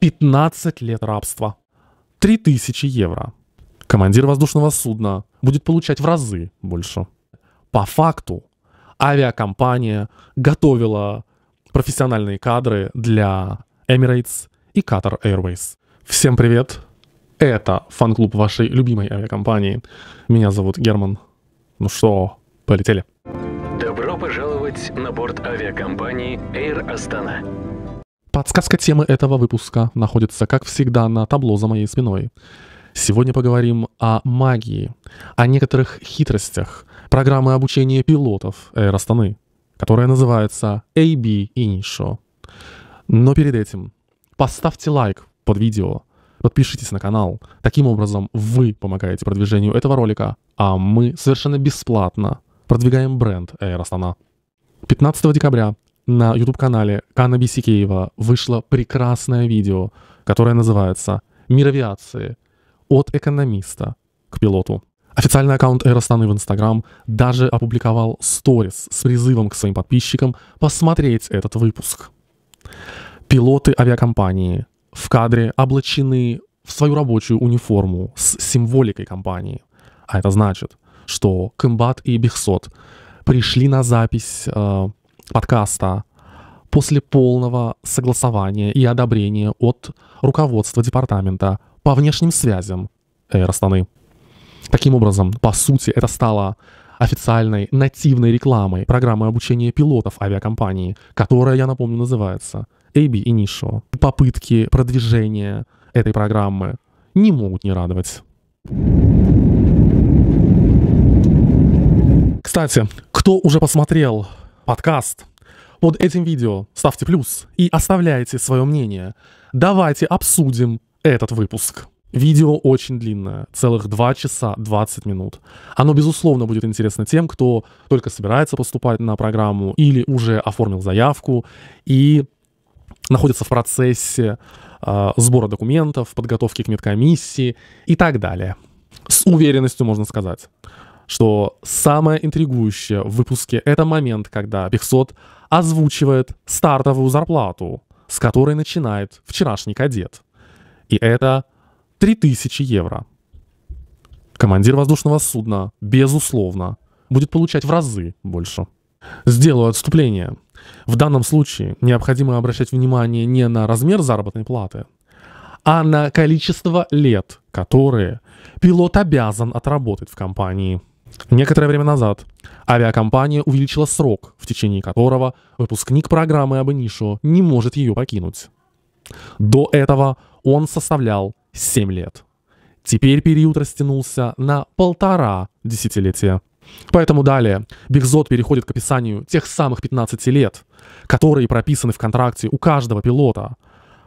15 лет рабства. 3000 евро. Командир воздушного судна будет получать в разы больше. По факту авиакомпания готовила профессиональные кадры для Emirates и Qatar Airways. Всем привет! Это фан-клуб вашей любимой авиакомпании. Меня зовут Герман. Ну что, полетели. Добро пожаловать на борт авиакомпании Air Astana. Подсказка темы этого выпуска находится, как всегда, на табло за моей спиной. Сегодня поговорим о магии, о некоторых хитростях программы обучения пилотов Аэростаны, которая называется AB Initio. Но перед этим поставьте лайк под видео, подпишитесь на канал. Таким образом, вы помогаете продвижению этого ролика, а мы совершенно бесплатно продвигаем бренд Air Astana. 15 декабря на YouTube-канале Канна Бисикеева вышло прекрасное видео, которое называется «Мир авиации. От экономиста к пилоту». Официальный аккаунт Аэростаны в Инстаграм даже опубликовал сторис с призывом к своим подписчикам посмотреть этот выпуск. Пилоты авиакомпании в кадре облачены в свою рабочую униформу с символикой компании. А это значит, что Комбат и Бехсот пришли на запись э, подкаста после полного согласования и одобрения от руководства департамента по внешним связям Эйр Таким образом, по сути, это стало официальной нативной рекламой программы обучения пилотов авиакомпании, которая, я напомню, называется AB Initio. Попытки продвижения этой программы не могут не радовать. Кстати, кто уже посмотрел подкаст. Под этим видео ставьте плюс и оставляйте свое мнение. Давайте обсудим этот выпуск. Видео очень длинное, целых 2 часа 20 минут. Оно, безусловно, будет интересно тем, кто только собирается поступать на программу или уже оформил заявку и находится в процессе э, сбора документов, подготовки к медкомиссии и так далее. С уверенностью можно сказать, что самое интригующее в выпуске — это момент, когда Пиксот озвучивает стартовую зарплату, с которой начинает вчерашний кадет. И это 3000 евро. Командир воздушного судна, безусловно, будет получать в разы больше. Сделаю отступление. В данном случае необходимо обращать внимание не на размер заработной платы, а на количество лет, которые пилот обязан отработать в компании – Некоторое время назад авиакомпания увеличила срок, в течение которого выпускник программы Абнишу не может ее покинуть. До этого он составлял 7 лет. Теперь период растянулся на полтора десятилетия. Поэтому далее Бигзот переходит к описанию тех самых 15 лет, которые прописаны в контракте у каждого пилота,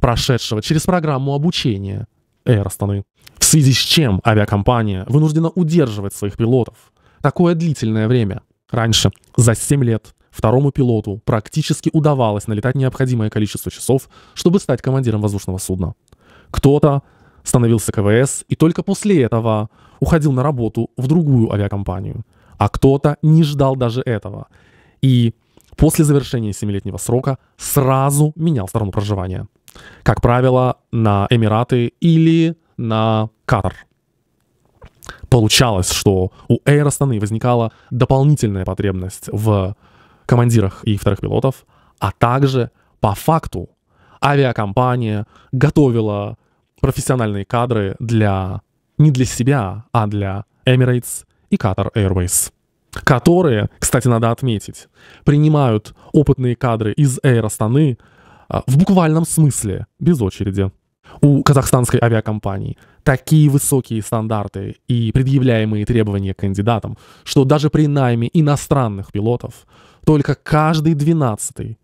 прошедшего через программу обучения – Air Астаны. В связи с чем авиакомпания вынуждена удерживать своих пилотов такое длительное время. Раньше, за 7 лет, второму пилоту практически удавалось налетать необходимое количество часов, чтобы стать командиром воздушного судна. Кто-то становился КВС и только после этого уходил на работу в другую авиакомпанию, а кто-то не ждал даже этого и после завершения семилетнего срока сразу менял сторону проживания как правило, на Эмираты или на Катар. Получалось, что у Air Астаны возникала дополнительная потребность в командирах и вторых пилотов, а также по факту авиакомпания готовила профессиональные кадры для не для себя, а для Emirates и Qatar Airways, которые, кстати, надо отметить, принимают опытные кадры из Air Астаны а, в буквальном смысле, без очереди. У казахстанской авиакомпании такие высокие стандарты и предъявляемые требования к кандидатам, что даже при найме иностранных пилотов только каждый двенадцатый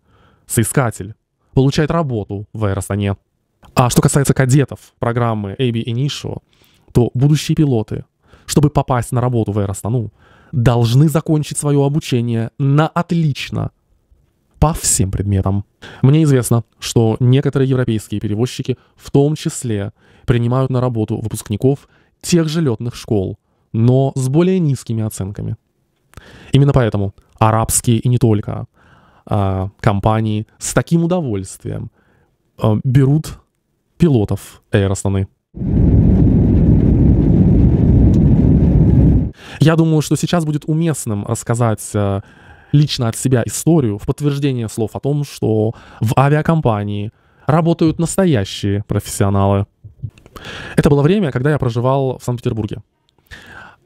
соискатель получает работу в аэростане. А что касается кадетов программы AB Initio, то будущие пилоты, чтобы попасть на работу в аэростану, должны закончить свое обучение на отлично – по всем предметам. Мне известно, что некоторые европейские перевозчики в том числе принимают на работу выпускников тех же летных школ, но с более низкими оценками. Именно поэтому арабские и не только а, компании с таким удовольствием а, берут пилотов Эйростаны. Я думаю, что сейчас будет уместным рассказать а, лично от себя историю в подтверждение слов о том, что в авиакомпании работают настоящие профессионалы. Это было время, когда я проживал в Санкт-Петербурге.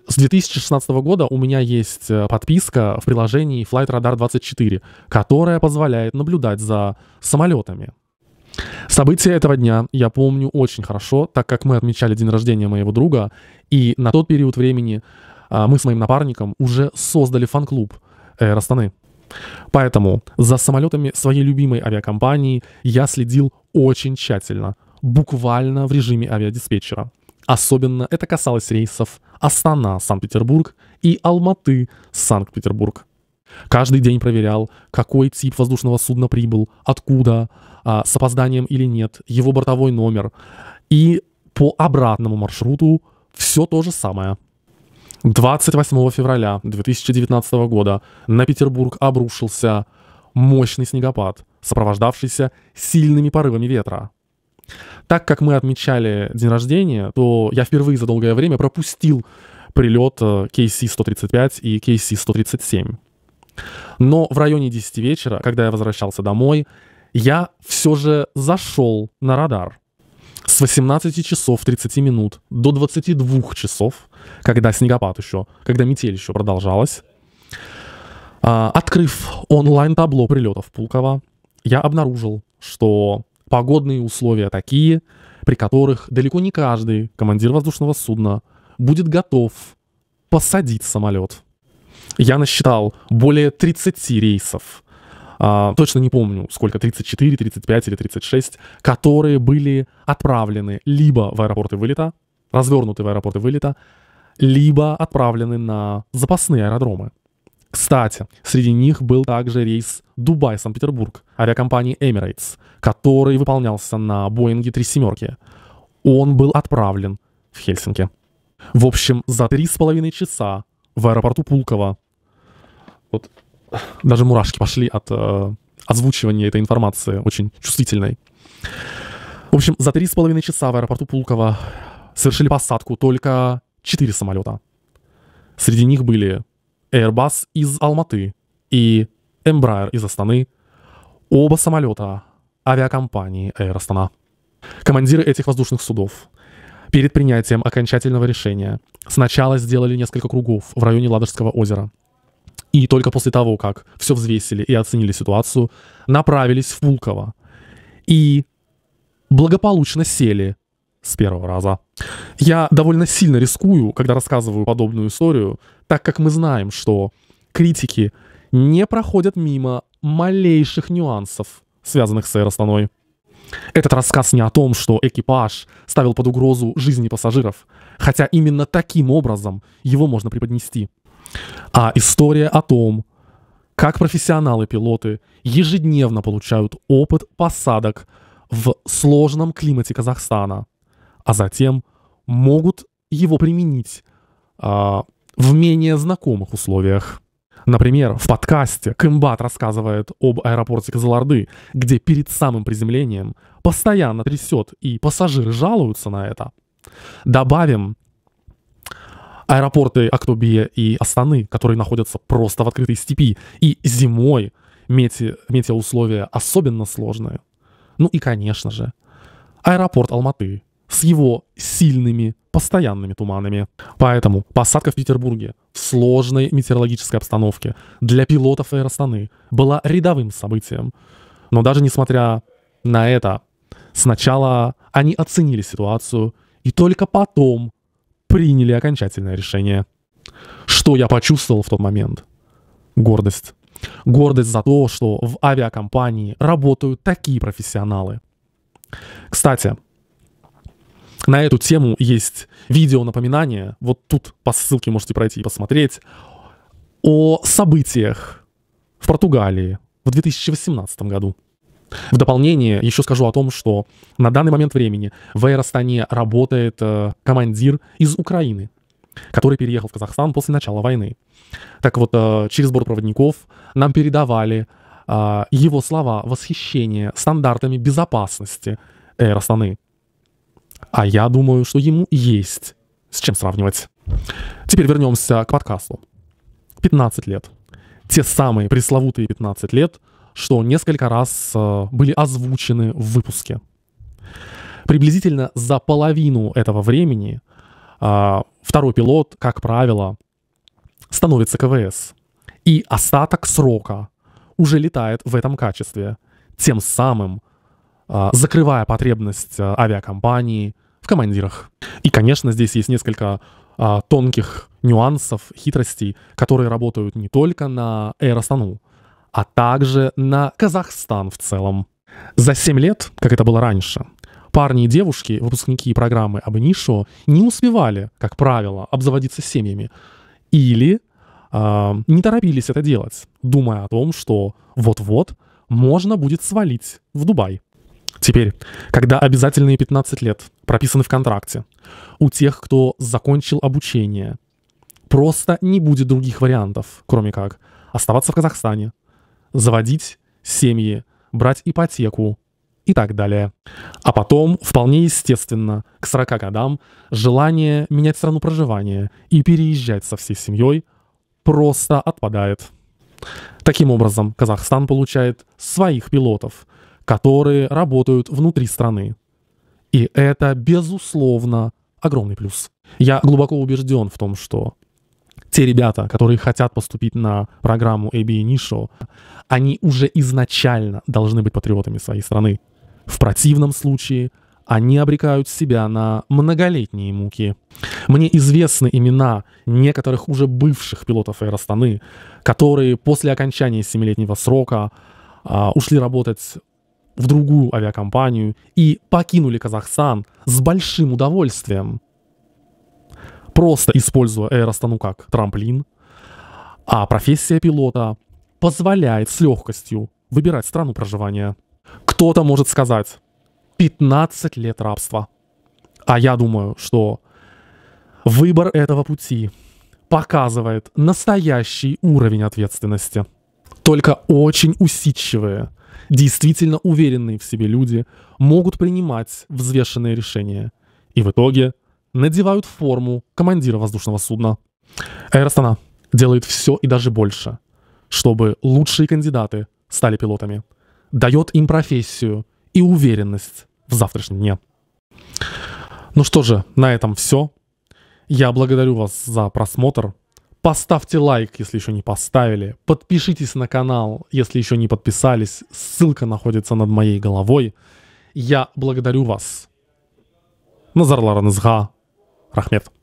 С 2016 года у меня есть э, подписка в приложении Flight Radar 24, которая позволяет наблюдать за самолетами. События этого дня я помню очень хорошо, так как мы отмечали день рождения моего друга, и на тот период времени а, мы с моим напарником уже создали фан-клуб — Air э, Астаны. Поэтому за самолетами своей любимой авиакомпании я следил очень тщательно, буквально в режиме авиадиспетчера. Особенно это касалось рейсов Астана-Санкт-Петербург и Алматы-Санкт-Петербург. Каждый день проверял, какой тип воздушного судна прибыл, откуда, а, с опозданием или нет, его бортовой номер. И по обратному маршруту все то же самое – 28 февраля 2019 года на Петербург обрушился мощный снегопад, сопровождавшийся сильными порывами ветра. Так как мы отмечали день рождения, то я впервые за долгое время пропустил прилет KC-135 э, и KC-137. Но в районе 10 вечера, когда я возвращался домой, я все же зашел на радар с 18 часов 30 минут до 22 часов, когда снегопад еще, когда метель еще продолжалась, а, открыв онлайн-табло прилетов Пулкова, я обнаружил, что погодные условия такие, при которых далеко не каждый командир воздушного судна будет готов посадить самолет. Я насчитал более 30 рейсов а, точно не помню, сколько, 34, 35 или 36, которые были отправлены либо в аэропорты вылета, развернуты в аэропорты вылета, либо отправлены на запасные аэродромы. Кстати, среди них был также рейс Дубай-Санкт-Петербург авиакомпании Emirates, который выполнялся на Боинге 37. Он был отправлен в Хельсинки. В общем, за три с половиной часа в аэропорту Пулково. Вот даже мурашки пошли от э, озвучивания этой информации, очень чувствительной. В общем, за три с половиной часа в аэропорту Пулково совершили посадку только четыре самолета. Среди них были Airbus из Алматы и Embraer из Астаны, оба самолета авиакомпании Air Astana. Командиры этих воздушных судов перед принятием окончательного решения сначала сделали несколько кругов в районе Ладожского озера, и только после того, как все взвесили и оценили ситуацию, направились в Пулково. И благополучно сели с первого раза. Я довольно сильно рискую, когда рассказываю подобную историю, так как мы знаем, что критики не проходят мимо малейших нюансов, связанных с аэростаной. Этот рассказ не о том, что экипаж ставил под угрозу жизни пассажиров, хотя именно таким образом его можно преподнести а история о том, как профессионалы-пилоты ежедневно получают опыт посадок в сложном климате Казахстана, а затем могут его применить а, в менее знакомых условиях. Например, в подкасте Кымбат рассказывает об аэропорте Казаларды, где перед самым приземлением постоянно трясет и пассажиры жалуются на это. Добавим, аэропорты Актобия и Астаны, которые находятся просто в открытой степи, и зимой мете, метеоусловия особенно сложные. Ну и, конечно же, аэропорт Алматы с его сильными постоянными туманами. Поэтому посадка в Петербурге в сложной метеорологической обстановке для пилотов Аэростаны была рядовым событием. Но даже несмотря на это, сначала они оценили ситуацию и только потом приняли окончательное решение. Что я почувствовал в тот момент? Гордость. Гордость за то, что в авиакомпании работают такие профессионалы. Кстати, на эту тему есть видео-напоминание. Вот тут по ссылке можете пройти и посмотреть. О событиях в Португалии в 2018 году. В дополнение еще скажу о том, что на данный момент времени в Аэростане работает э, командир из Украины, который переехал в Казахстан после начала войны. Так вот, э, через бортпроводников нам передавали э, его слова восхищения стандартами безопасности Аэростаны. А я думаю, что ему есть с чем сравнивать. Теперь вернемся к подкасту. 15 лет. Те самые пресловутые 15 лет, что несколько раз э, были озвучены в выпуске. Приблизительно за половину этого времени э, второй пилот, как правило, становится КВС. И остаток срока уже летает в этом качестве, тем самым э, закрывая потребность авиакомпании в командирах. И, конечно, здесь есть несколько тонких нюансов, хитростей, которые работают не только на аэростану, а также на Казахстан в целом. За 7 лет, как это было раньше, парни и девушки, выпускники программы Обнишу, не успевали, как правило, обзаводиться семьями. Или э, не торопились это делать, думая о том, что вот-вот можно будет свалить в Дубай. Теперь, когда обязательные 15 лет прописаны в контракте, у тех, кто закончил обучение, просто не будет других вариантов, кроме как оставаться в Казахстане, заводить семьи, брать ипотеку и так далее. А потом, вполне естественно, к 40 годам желание менять страну проживания и переезжать со всей семьей просто отпадает. Таким образом, Казахстан получает своих пилотов, которые работают внутри страны. И это, безусловно, огромный плюс. Я глубоко убежден в том, что те ребята, которые хотят поступить на программу AB Initial, e они уже изначально должны быть патриотами своей страны. В противном случае они обрекают себя на многолетние муки. Мне известны имена некоторых уже бывших пилотов Аэростаны, которые после окончания семилетнего срока а, ушли работать в другую авиакомпанию и покинули Казахстан с большим удовольствием просто используя аэростану как трамплин, а профессия пилота позволяет с легкостью выбирать страну проживания. Кто-то может сказать 15 лет рабства. А я думаю, что выбор этого пути показывает настоящий уровень ответственности. Только очень усидчивые, действительно уверенные в себе люди могут принимать взвешенные решения. И в итоге – надевают форму командира воздушного судна. Аэростана делает все и даже больше, чтобы лучшие кандидаты стали пилотами. Дает им профессию и уверенность в завтрашнем дне. Ну что же, на этом все. Я благодарю вас за просмотр. Поставьте лайк, если еще не поставили. Подпишитесь на канал, если еще не подписались. Ссылка находится над моей головой. Я благодарю вас. Назар Ларанызга, рахмет